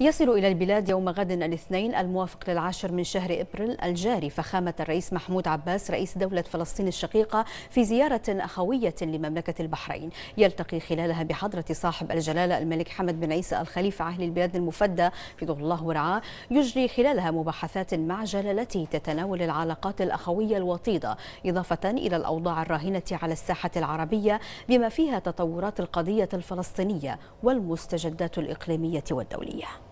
يصل إلى البلاد يوم غد الاثنين الموافق للعاشر من شهر إبريل الجاري فخامة الرئيس محمود عباس رئيس دولة فلسطين الشقيقة في زيارة أخوية لمملكة البحرين يلتقي خلالها بحضرة صاحب الجلالة الملك حمد بن عيسى الخليفة أهل البلاد المفدى في ظل الله ورعاه يجري خلالها مباحثات مع جلالته تتناول العلاقات الأخوية الوطيدة إضافة إلى الأوضاع الراهنة على الساحة العربية بما فيها تطورات القضية الفلسطينية والمستجدات الإقليمية والدولية